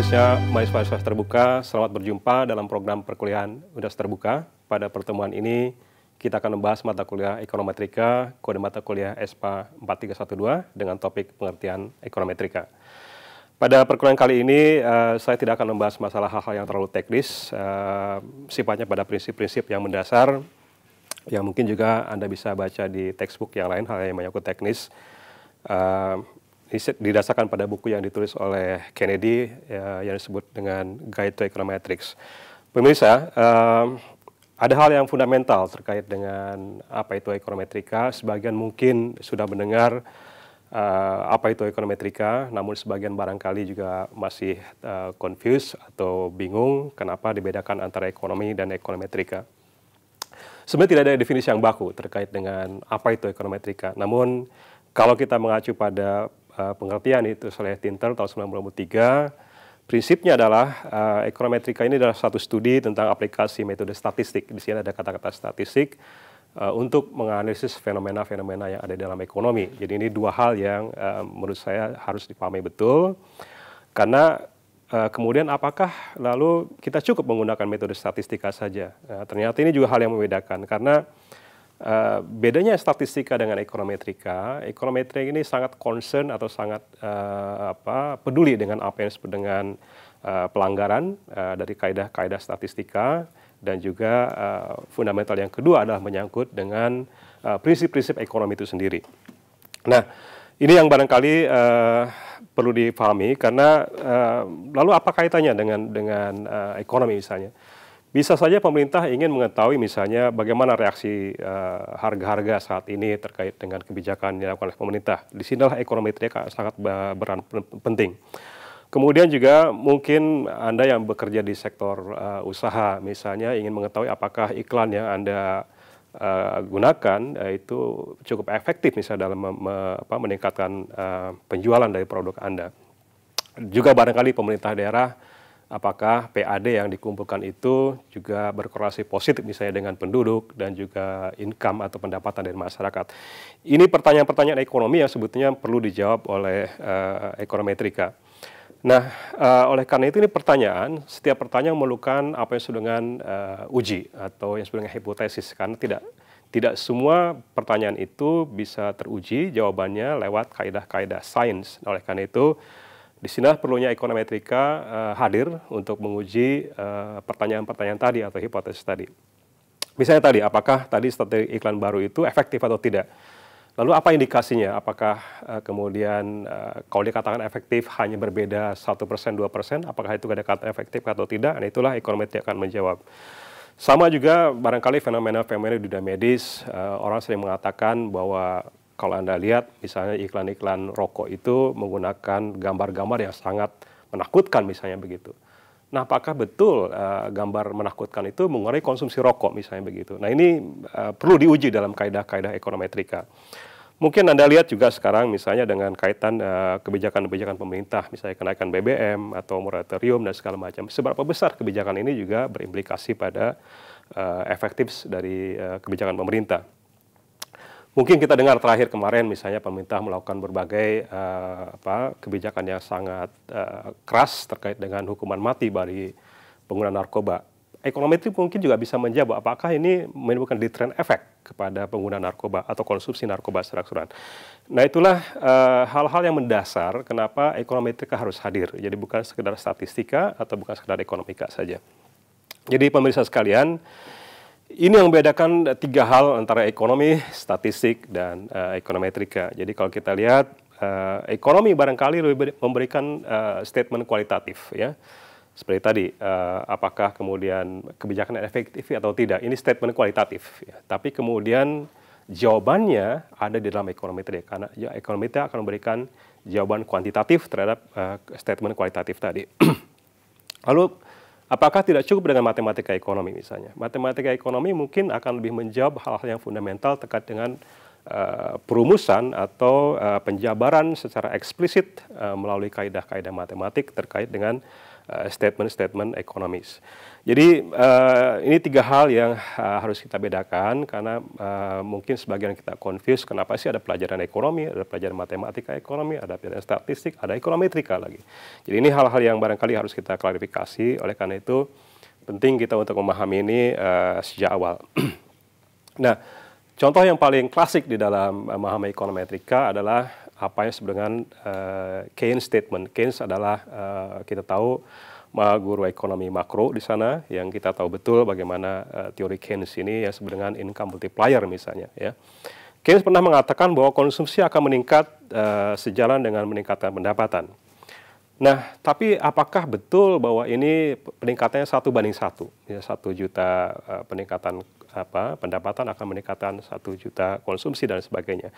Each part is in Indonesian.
kampusnya mahasiswa terbuka, selamat berjumpa dalam program perkuliahan udah Terbuka. Pada pertemuan ini kita akan membahas mata kuliah ekonometrika, kode mata kuliah ESPA 4312 dengan topik pengertian ekonometrika. Pada perkuliahan kali ini eh, saya tidak akan membahas masalah hal-hal yang terlalu teknis, eh, sifatnya pada prinsip-prinsip yang mendasar, yang mungkin juga Anda bisa baca di textbook yang lain, hal yang menyangkut teknis. Eh, didasarkan pada buku yang ditulis oleh Kennedy ya, yang disebut dengan Guide to Econometrics. Pemirsa, um, ada hal yang fundamental terkait dengan apa itu ekonometrika. Sebagian mungkin sudah mendengar uh, apa itu ekonometrika, namun sebagian barangkali juga masih uh, confused atau bingung kenapa dibedakan antara ekonomi dan ekonometrika. Sebenarnya tidak ada definisi yang baku terkait dengan apa itu ekonometrika. Namun kalau kita mengacu pada uh, pengertian itu oleh Tinter tahun 1993. Prinsipnya adalah uh, ekonometrika ini adalah satu studi tentang aplikasi metode statistik. Di sini ada kata-kata statistik uh, untuk menganalisis fenomena-fenomena yang ada dalam ekonomi. Jadi ini dua hal yang uh, menurut saya harus dipahami betul. Karena uh, kemudian apakah lalu kita cukup menggunakan metode statistika saja? Uh, ternyata ini juga hal yang membedakan karena uh, Eh, bedanya statistika dengan ekonometrika, Ekonometrika ini sangat concern atau sangat uh, apa, peduli dengan apa yang disebut dengan uh, pelanggaran uh, dari kaedah-kaedah statistika dan juga uh, fundamental yang kedua adalah menyangkut dengan prinsip-prinsip uh, ekonomi itu sendiri. Nah, ini yang barangkali uh, perlu dipahami karena uh, lalu apa kaitannya dengan dengan uh, ekonomi misalnya? Bisa saja pemerintah ingin mengetahui misalnya bagaimana reaksi eh, harga-harga uh, saat ini terkait dengan kebijakan yang dilakukan oleh pemerintah. Di sinilah ekonometri sangat beran penting. Kemudian juga mungkin Anda yang bekerja di sektor uh, usaha misalnya ingin mengetahui apakah iklan yang Anda uh, gunakan uh, itu cukup efektif misalnya dalam me apa, meningkatkan uh, penjualan dari produk Anda. Juga barangkali pemerintah daerah apakah PAD yang dikumpulkan itu juga berkorelasi positif misalnya dengan penduduk dan juga income atau pendapatan dari masyarakat. Ini pertanyaan-pertanyaan ekonomi yang sebetulnya perlu dijawab oleh uh, ekonometrika. Nah, uh, oleh karena itu ini pertanyaan, setiap pertanyaan memerlukan apa yang disebut dengan uh, uji atau yang disebut hipotesis karena tidak tidak semua pertanyaan itu bisa teruji jawabannya lewat kaidah-kaidah sains. oleh karena itu di sini perlunya ekonometrika uh, hadir untuk menguji eh, pertanyaan-pertanyaan uh, tadi atau hipotesis tadi. Misalnya tadi, apakah tadi strategi iklan baru itu efektif atau tidak? Lalu apa indikasinya? Apakah uh, kemudian uh, kalau dikatakan efektif hanya berbeda 1%, 2%? Apakah itu ada kata efektif atau tidak? Nah itulah ekonometri akan menjawab. Sama juga barangkali fenomena-fenomena di dunia medis, uh, orang sering mengatakan bahwa kalau Anda lihat misalnya iklan-iklan rokok itu menggunakan gambar-gambar yang sangat menakutkan misalnya begitu. Nah, apakah betul uh, gambar menakutkan itu mengurangi konsumsi rokok misalnya begitu? Nah, ini uh, perlu diuji dalam kaedah-kaedah ekonometrika. Mungkin Anda lihat juga sekarang misalnya dengan kaitan eh, kebijakan-kebijakan uh, pemerintah, misalnya kenaikan BBM atau moratorium dan segala macam. Seberapa besar kebijakan ini juga berimplikasi pada uh, efektif dari uh, kebijakan pemerintah. Mungkin kita dengar terakhir kemarin misalnya pemerintah melakukan berbagai uh, apa, kebijakan yang sangat uh, keras terkait dengan hukuman mati bagi pengguna narkoba. Ekonomi itu mungkin juga bisa menjawab apakah ini menimbulkan deterrent efek kepada pengguna narkoba atau konsumsi narkoba secara keseluruhan. Nah itulah eh, hal-hal uh, yang mendasar kenapa ekonomi itu harus hadir. Jadi bukan sekedar statistika atau bukan sekedar ekonomika saja. Jadi pemirsa sekalian, ini yang membedakan eh, tiga hal antara ekonomi, statistik, dan uh, eh, ekonometrika. Jadi kalau kita lihat, uh, ekonomi barangkali lebih memberikan uh, statement kualitatif ya. Seperti tadi, uh, apakah kemudian kebijakan efektif atau tidak. Ini statement kualitatif. Ya. Tapi kemudian jawabannya ada di dalam ekonometrika. Karena ya, ekonometrika akan memberikan jawaban kuantitatif terhadap uh, statement kualitatif tadi. Lalu Apakah tidak cukup dengan matematika ekonomi misalnya? Matematika ekonomi mungkin akan lebih menjawab hal-hal yang fundamental terkait dengan Uh, perumusan atau uh, penjabaran secara eksplisit uh, melalui kaedah-kaedah matematik terkait dengan Eh, statement-statement ekonomis. Jadi uh, ini tiga hal yang uh, harus kita bedakan karena uh, mungkin sebagian kita confuse kenapa sih ada pelajaran ekonomi, ada pelajaran matematika ekonomi, ada pelajaran statistik, ada ekonometrika lagi. Jadi ini hal-hal yang barangkali harus kita klarifikasi. Oleh karena itu penting kita untuk memahami ini uh, sejak awal. nah, contoh yang paling klasik di dalam memahami ekonometrika adalah apa yang dengan uh, Keynes statement. Keynes adalah uh, kita tahu guru ekonomi makro di sana yang kita tahu betul bagaimana uh, teori Keynes ini ya dengan income multiplier misalnya ya. Keynes pernah mengatakan bahwa konsumsi akan meningkat uh, sejalan dengan meningkatnya pendapatan. Nah, tapi apakah betul bahwa ini peningkatannya satu banding satu? Ya, satu juta uh, peningkatan apa pendapatan akan meningkatkan satu juta konsumsi dan sebagainya.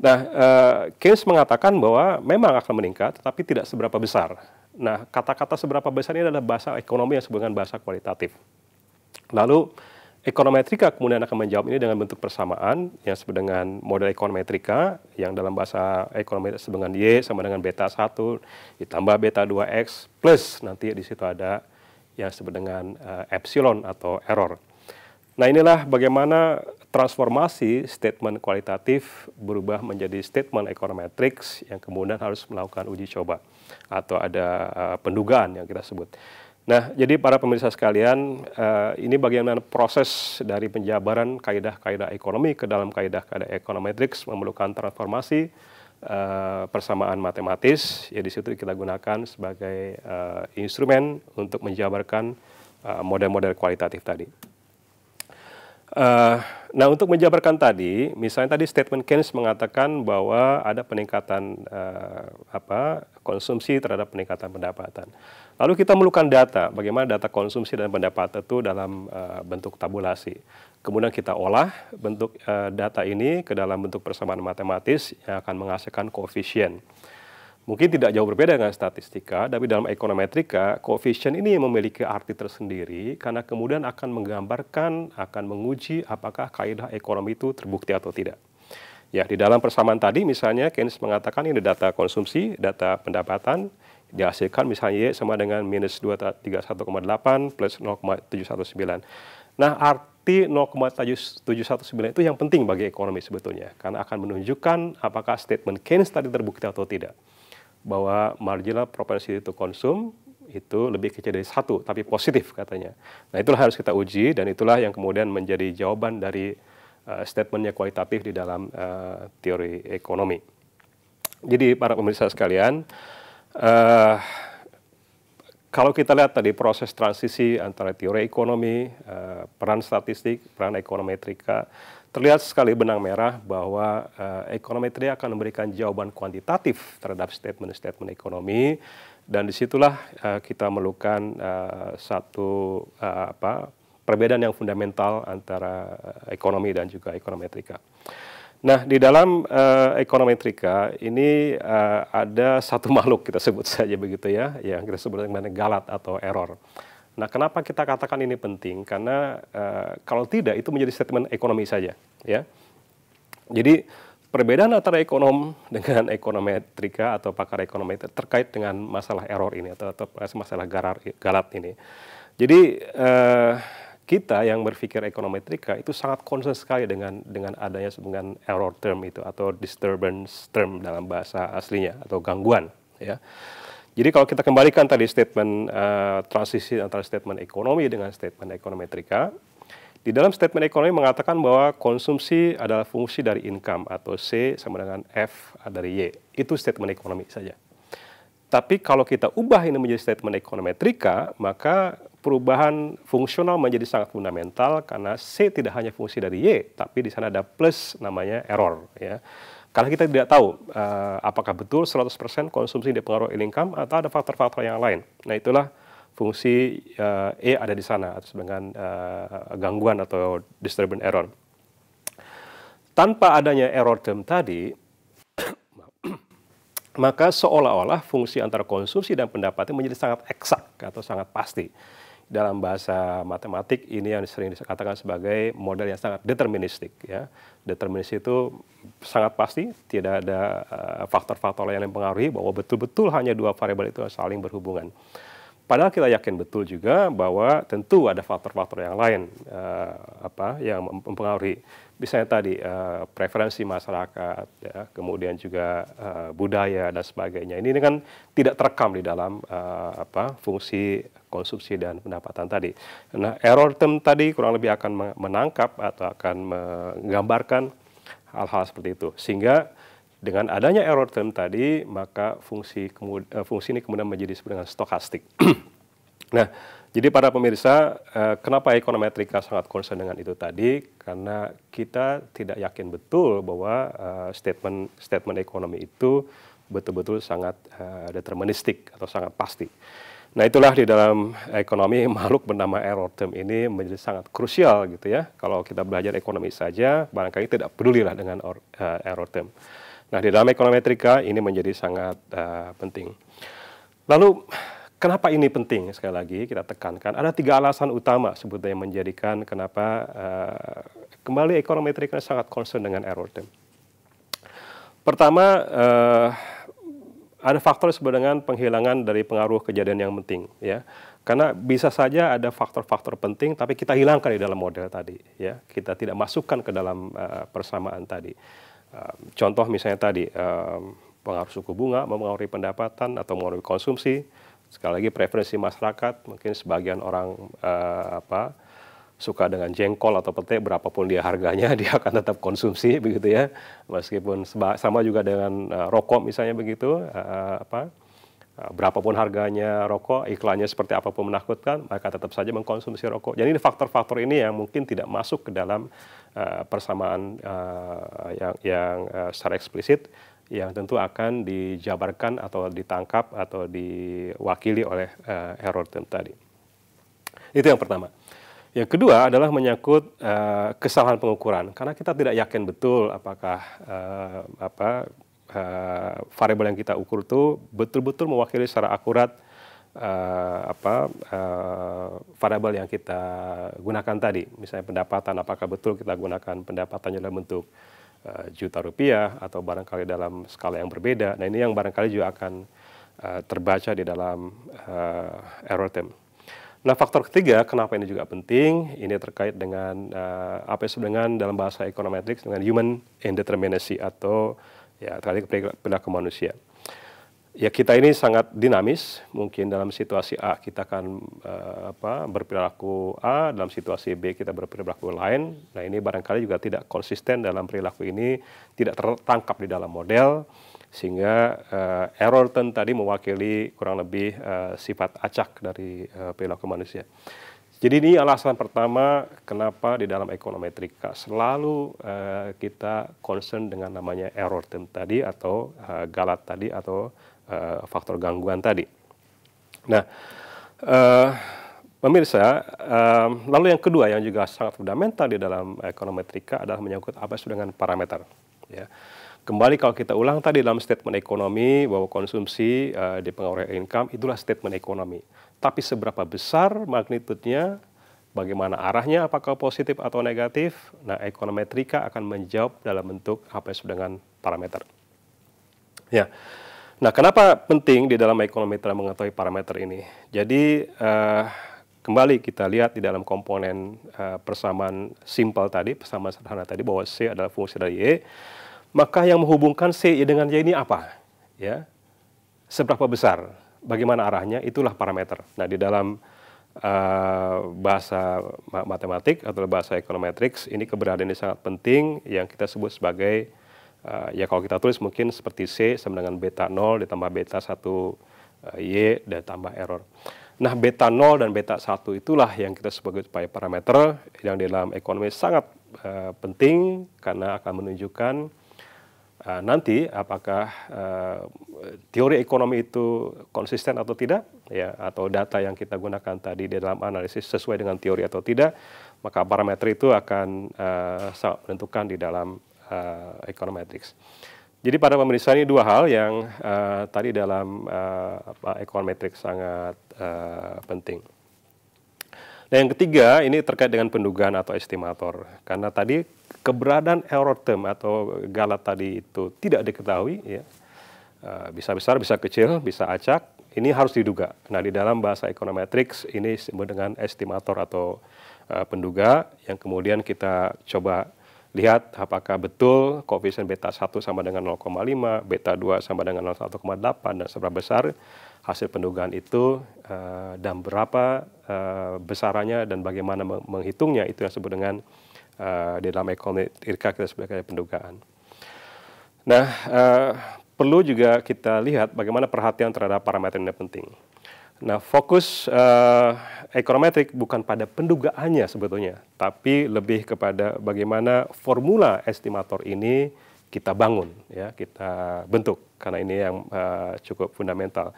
Nah, uh, Keynes mengatakan bahwa memang akan meningkat, tetapi tidak seberapa besar. Nah, kata-kata seberapa besar ini adalah bahasa ekonomi yang sebagai bahasa kualitatif. Lalu, ekonometrika kemudian akan menjawab ini dengan bentuk persamaan yang sebut dengan model ekonometrika yang dalam bahasa ekonomi sebut dengan Y sama dengan beta 1 ditambah beta 2X plus nanti di situ ada yang sebut dengan uh, epsilon atau error. Nah inilah bagaimana transformasi statement kualitatif berubah menjadi statement ekonometrics yang kemudian harus melakukan uji coba atau ada uh, pendugaan yang kita sebut. Nah, jadi para pemirsa sekalian, uh, ini bagaimana proses dari penjabaran kaidah-kaidah ekonomi ke dalam kaidah-kaidah ekonometrics memerlukan transformasi uh, persamaan matematis. Ya di situ kita gunakan sebagai uh, instrumen untuk menjabarkan model-model uh, kualitatif tadi. Uh, nah untuk menjabarkan tadi, misalnya tadi statement Keynes mengatakan bahwa ada peningkatan uh, apa konsumsi terhadap peningkatan pendapatan. Lalu kita melukan data, bagaimana data konsumsi dan pendapatan itu dalam uh, bentuk tabulasi. Kemudian kita olah bentuk uh, data ini ke dalam bentuk persamaan matematis yang akan menghasilkan koefisien. Mungkin tidak jauh berbeda dengan statistika, tapi dalam ekonometrika, koefisien ini memiliki arti tersendiri karena kemudian akan menggambarkan, akan menguji apakah kaidah ekonomi itu terbukti atau tidak. Ya, di dalam persamaan tadi misalnya Keynes mengatakan ini data konsumsi, data pendapatan, dihasilkan misalnya Y sama dengan minus 231,8 plus 0,719. Nah, arti 0,719 itu yang penting bagi ekonomi sebetulnya, karena akan menunjukkan apakah statement Keynes tadi terbukti atau tidak bahwa marginal propensity itu consume itu lebih kecil dari satu, tapi positif katanya. Nah itulah harus kita uji dan itulah yang kemudian menjadi jawaban dari uh, statementnya kualitatif di dalam uh, teori ekonomi. Jadi para pemirsa sekalian, uh, kalau kita lihat tadi proses transisi antara teori ekonomi, uh, peran statistik, peran ekonometrika, terlihat sekali benang merah bahwa uh, eh, ekonometri akan memberikan jawaban kuantitatif terhadap statement-statement ekonomi dan disitulah uh, kita memerlukan uh, eh, satu uh, apa perbedaan yang fundamental antara uh, ekonomi dan juga ekonometrika. Nah di dalam uh, ekonometrika ini uh, ada satu makhluk kita sebut saja begitu ya yang kita sebut dengan galat atau error. Nah, kenapa kita katakan ini penting? Karena uh, kalau tidak itu menjadi statement ekonomi saja, ya. Jadi perbedaan antara ekonom dengan ekonometrika atau pakar ekonomi terkait dengan masalah error ini atau, atau masalah garar, galat ini. Jadi uh, kita yang berpikir ekonometrika itu sangat konsen sekali dengan dengan adanya dengan error term itu atau disturbance term dalam bahasa aslinya atau gangguan, ya. Jadi kalau kita kembalikan tadi statement uh, transisi antara statement ekonomi dengan statement ekonometrika, di dalam statement ekonomi mengatakan bahwa konsumsi adalah fungsi dari income atau C sama dengan F dari Y. Itu statement ekonomi saja. Tapi kalau kita ubah ini menjadi statement ekonometrika, maka perubahan fungsional menjadi sangat fundamental karena C tidak hanya fungsi dari Y, tapi di sana ada plus namanya error. Ya. Karena kita tidak tahu uh, apakah betul 100% konsumsi dipengaruhi oleh income atau ada faktor-faktor yang lain. Nah itulah fungsi uh, E ada di sana atau dengan uh, gangguan atau disturbance error. Tanpa adanya error term tadi, maka seolah-olah fungsi antara konsumsi dan pendapatan menjadi sangat eksak atau sangat pasti dalam bahasa matematik ini yang sering dikatakan sebagai model yang sangat deterministik ya. Determinis itu sangat pasti, tidak ada eh, faktor-faktor lain yang mempengaruhi bahwa betul-betul hanya dua variabel itu saling berhubungan. Padahal kita yakin betul juga bahwa tentu ada faktor-faktor yang lain uh, apa yang mempengaruhi. Misalnya tadi uh, preferensi masyarakat, ya, kemudian juga uh, budaya dan sebagainya. Ini, ini kan tidak terekam di dalam uh, apa fungsi konsumsi dan pendapatan tadi. Nah, error term tadi kurang lebih akan menangkap atau akan menggambarkan hal-hal seperti itu. Sehingga dengan adanya error term tadi, maka fungsi eh, fungsi ini kemudian menjadi disebut dengan stokastik. nah, jadi para pemirsa, uh, kenapa ekonometrika sangat concern dengan itu tadi? Karena kita tidak yakin betul bahwa eh, statement statement ekonomi itu betul-betul sangat uh, deterministik atau sangat pasti. Nah itulah di dalam ekonomi makhluk bernama error term ini menjadi sangat krusial gitu ya. Kalau kita belajar ekonomi saja barangkali tidak pedulilah dengan error term. Nah, di dalam ekonometrika ini menjadi sangat uh, penting. Lalu, kenapa ini penting? Sekali lagi kita tekankan, ada tiga alasan utama sebetulnya yang menjadikan kenapa uh, kembali ekonometrika sangat concern dengan error term. Pertama, uh, ada faktor sebenarnya penghilangan dari pengaruh kejadian yang penting, ya. Karena bisa saja ada faktor-faktor penting, tapi kita hilangkan di dalam model tadi, ya. Kita tidak masukkan ke dalam uh, persamaan tadi contoh misalnya tadi pengaruh suku bunga mempengaruhi pendapatan atau mempengaruhi konsumsi sekali lagi preferensi masyarakat mungkin sebagian orang eh, apa suka dengan jengkol atau pete berapapun dia harganya dia akan tetap konsumsi begitu ya meskipun sama juga dengan uh, rokok misalnya begitu eh, apa Eh, berapapun harganya rokok, iklannya seperti apapun menakutkan, mereka tetap saja mengkonsumsi rokok. Jadi faktor-faktor ini yang mungkin tidak masuk ke dalam uh, persamaan uh, yang, yang uh, secara eksplisit, yang tentu akan dijabarkan atau ditangkap atau diwakili oleh uh, error term tadi. Itu yang pertama. Yang kedua adalah menyangkut uh, kesalahan pengukuran, karena kita tidak yakin betul apakah uh, apa uh, eh, variabel yang kita ukur itu betul-betul mewakili secara akurat uh, apa uh, eh, variabel yang kita gunakan tadi. Misalnya pendapatan, apakah betul kita gunakan pendapatannya dalam bentuk uh, juta rupiah atau barangkali dalam skala yang berbeda. Nah ini yang barangkali juga akan uh, terbaca di dalam uh, error term. Nah, faktor ketiga, kenapa ini juga penting? Ini terkait dengan uh, apa yang dengan dalam bahasa ekonometrik dengan human indeterminacy atau ya terhadap perilaku manusia. Ya kita ini sangat dinamis, mungkin dalam situasi A kita akan uh, apa, berperilaku A, dalam situasi B kita berperilaku lain. Nah ini barangkali juga tidak konsisten dalam perilaku ini, tidak tertangkap di dalam model, sehingga uh, eh, Errorton tadi mewakili kurang lebih uh, sifat acak dari uh, perilaku manusia. Jadi ini alasan pertama kenapa di dalam ekonometrika selalu uh, kita concern dengan namanya error term tadi atau uh, galat tadi atau uh, faktor gangguan tadi. Nah, uh, pemirsa, uh, lalu yang kedua yang juga sangat fundamental di dalam ekonometrika adalah menyangkut apa dengan parameter. Ya. Kembali kalau kita ulang tadi dalam statement ekonomi bahwa konsumsi uh, dipengaruhi income itulah statement ekonomi tapi seberapa besar magnitudenya, bagaimana arahnya, apakah positif atau negatif, nah ekonometrika akan menjawab dalam bentuk apa yang dengan parameter. Ya, nah kenapa penting di dalam ekonometra mengetahui parameter ini? Jadi eh, kembali kita lihat di dalam komponen uh, persamaan simpel tadi, persamaan sederhana tadi bahwa C adalah fungsi dari Y, e. maka yang menghubungkan C dengan Y ini apa? Ya. Seberapa besar? bagaimana arahnya itulah parameter. Nah di dalam uh, bahasa matematik atau bahasa ekonometrics ini keberadaan ini sangat penting yang kita sebut sebagai uh, ya kalau kita tulis mungkin seperti C sama dengan beta 0 ditambah beta 1 uh, eh, Y dan tambah error. Nah, beta 0 dan beta 1 itulah yang kita sebut sebagai parameter yang di dalam ekonomi sangat uh, penting karena akan menunjukkan Eh, nanti apakah uh, teori ekonomi itu konsisten atau tidak ya atau data yang kita gunakan tadi di dalam analisis sesuai dengan teori atau tidak maka parameter itu akan uh, eh, sangat menentukan di dalam uh, econometrics. Jadi pada pemeriksaan ini dua hal yang uh, tadi dalam uh, econometrics sangat uh, penting. Nah, yang ketiga, ini terkait dengan pendugaan atau estimator. Karena tadi keberadaan error term atau galat tadi itu tidak diketahui, ya. Eh, bisa besar, bisa kecil, bisa acak, ini harus diduga. Nah, di dalam bahasa ekonometrik ini disebut dengan estimator atau eh, penduga yang kemudian kita coba lihat apakah betul koefisien beta 1 sama dengan 0,5, beta 2 sama dengan 0,8 dan seberapa besar hasil pendugaan itu eh, dan berapa Eh, besarannya dan bagaimana menghitungnya itu yang disebut dengan eh, di dalam ekonomi IRKA kita sebagai pendugaan. Nah, eh, perlu juga kita lihat bagaimana perhatian terhadap parameter ini penting. Nah, fokus ekonometrik bukan pada pendugaannya sebetulnya, tapi lebih kepada bagaimana formula estimator ini kita bangun, ya, kita bentuk karena ini yang cukup fundamental.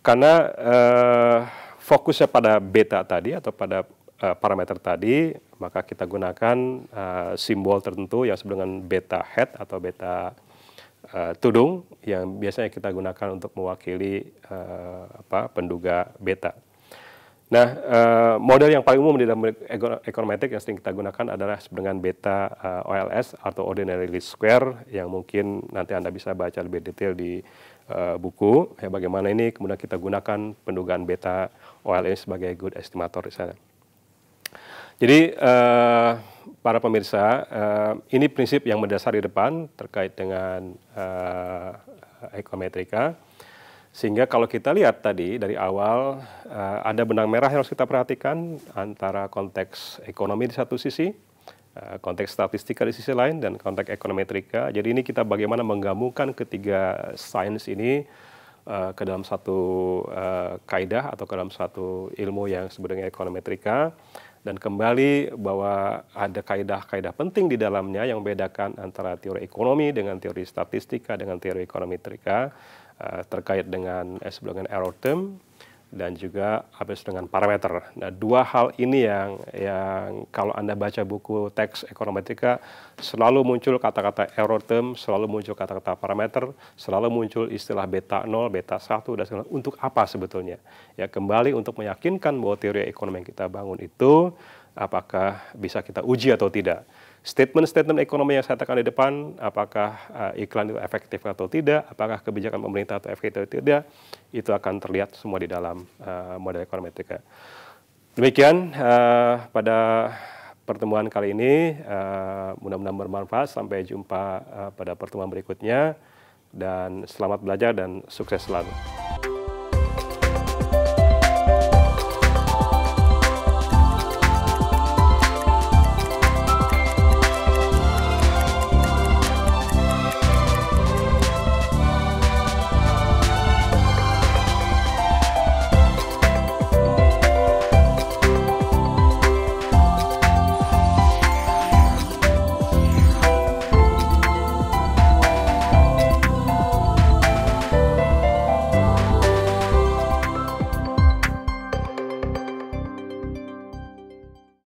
Karena uh, fokusnya pada beta tadi atau pada uh, parameter tadi, maka kita gunakan uh, simbol tertentu yang disebut dengan beta head atau beta uh, tudung yang biasanya kita gunakan untuk mewakili uh, apa penduga beta. Nah, uh, model yang paling umum di dalam ekonometrik yang sering kita gunakan adalah dengan beta uh, OLS atau ordinary least square yang mungkin nanti Anda bisa baca lebih detail di Eh, buku ya bagaimana ini kemudian kita gunakan pendugaan beta OLS sebagai good estimator di sana. Jadi uh, para pemirsa, uh, ini prinsip yang mendasar di depan terkait dengan uh, ekometrika. Sehingga kalau kita lihat tadi dari awal uh, ada benang merah yang harus kita perhatikan antara konteks ekonomi di satu sisi, Eh, konteks statistika di sisi lain dan konteks ekonometrika. Jadi ini kita bagaimana menggabungkan ketiga sains ini uh, ke dalam satu uh, kaidah atau ke dalam satu ilmu yang sebenarnya ekonometrika dan kembali bahwa ada kaidah-kaidah penting di dalamnya yang membedakan antara teori ekonomi dengan teori statistika dengan teori ekonometrika uh, terkait dengan S dengan error term dan juga habis dengan parameter. Nah, dua hal ini yang yang kalau Anda baca buku teks ekonometrika selalu muncul kata-kata error term, selalu muncul kata-kata parameter, selalu muncul istilah beta 0, beta 1 dan segala untuk apa sebetulnya? Ya kembali untuk meyakinkan bahwa teori ekonomi yang kita bangun itu apakah bisa kita uji atau tidak statement-statement ekonomi yang saya katakan di depan, apakah uh, iklan itu efektif atau tidak, apakah kebijakan pemerintah itu efektif atau tidak, itu akan terlihat semua di dalam uh, model ekonomi Demikian uh, pada pertemuan kali ini, uh, mudah-mudahan bermanfaat. Sampai jumpa uh, pada pertemuan berikutnya, dan selamat belajar dan sukses selalu.